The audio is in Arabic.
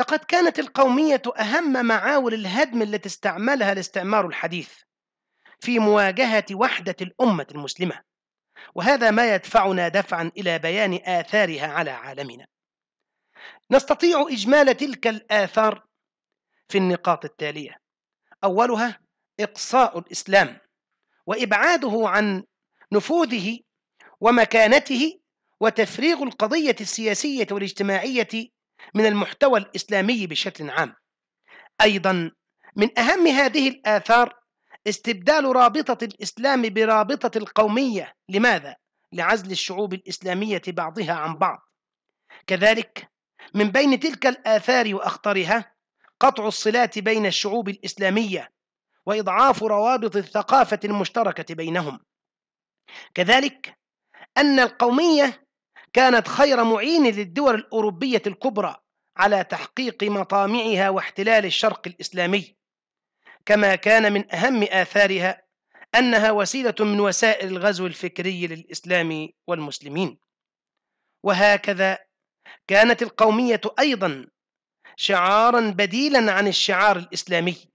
لقد كانت القومية أهم معاول الهدم التي استعملها الاستعمار الحديث في مواجهة وحدة الأمة المسلمة وهذا ما يدفعنا دفعا إلى بيان آثارها على عالمنا نستطيع إجمال تلك الآثار في النقاط التالية أولها إقصاء الإسلام وإبعاده عن نفوذه ومكانته وتفريغ القضية السياسية والاجتماعية من المحتوى الإسلامي بشكل عام أيضا من أهم هذه الآثار استبدال رابطة الإسلام برابطة القومية لماذا؟ لعزل الشعوب الإسلامية بعضها عن بعض كذلك من بين تلك الآثار وأخطرها قطع الصلات بين الشعوب الإسلامية وإضعاف روابط الثقافة المشتركة بينهم كذلك أن القومية كانت خير معين للدول الأوروبية الكبرى على تحقيق مطامعها واحتلال الشرق الإسلامي كما كان من أهم آثارها أنها وسيلة من وسائل الغزو الفكري للإسلام والمسلمين وهكذا كانت القومية أيضا شعارا بديلا عن الشعار الإسلامي